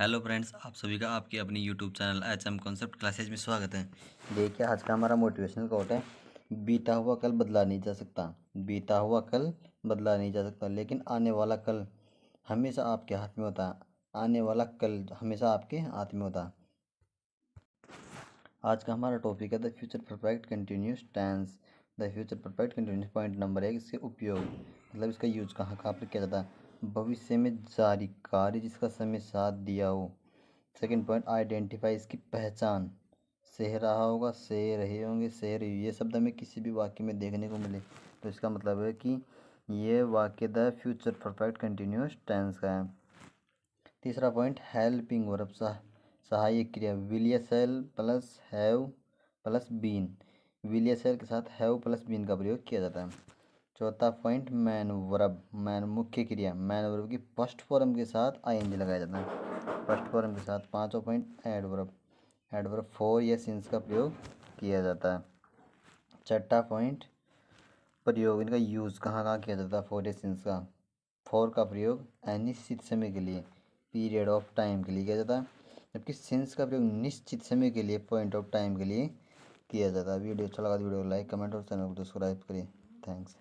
hello friends आप सभी का आपके अपने YouTube channel H M concept classes में स्वागत है देखिए आज का हमारा मोटिवेशनल कोट है बीता हुआ कल बदला नहीं जा सकता बीता हुआ कल बदला नहीं जा सकता लेकिन आने वाला कल हमेशा आपके हाथ में होता आने वाला कल हमेशा आपके हाथ में होता आज का हमारा टॉपिक है the future perfect continuous tense the future perfect continuous point number एक इसके उपयोग मतलब इसका यूज कहाँ कहाँ पर किया जाता है भविष्य में जारी कार्य जिसका समय साथ दिया हो सेकंड पॉइंट आइडेंटिफाई इसकी पहचान सह रहा होगा सह रहे होंगे सह रही ये शब्द हमें किसी भी वाक्य में देखने को मिले तो इसका मतलब है कि ये वाक्य the future perfect continuous tense का है तीसरा पॉइंट हेल्पिंग वर्ब सहायक क्रिया विलियसेल प्लस हैव प्लस बीन विलियसेल के साथ हैव प्लस बीन का प्रयोग किया जाता है चौथा पॉइंट मैन वर्ब मैन मुख्य क्रिया मैन वर्ब की फर्स्ट फॉर्म के साथ आई एन जी लगाया जाता है फर्स्ट फॉर्म के साथ पाँचों point ed verb ed verb for या सिंस का प्रयोग किया जाता है छठा पॉइंट प्रयोग इनका यूज़ कहाँ कहाँ किया जाता है फोर या सिंस का फोर का प्रयोग अनिश्चित समय के लिए पीरियड ऑफ टाइम के लिए किया जाता है जबकि सिंस का प्रयोग निश्चित समय के लिए पॉइंट ऑफ टाइम के लिए किया जाता है वीडियो अच्छा लगा तो वीडियो को लाइक कमेंट और चैनल को सब्सक्राइब करें थैंक्स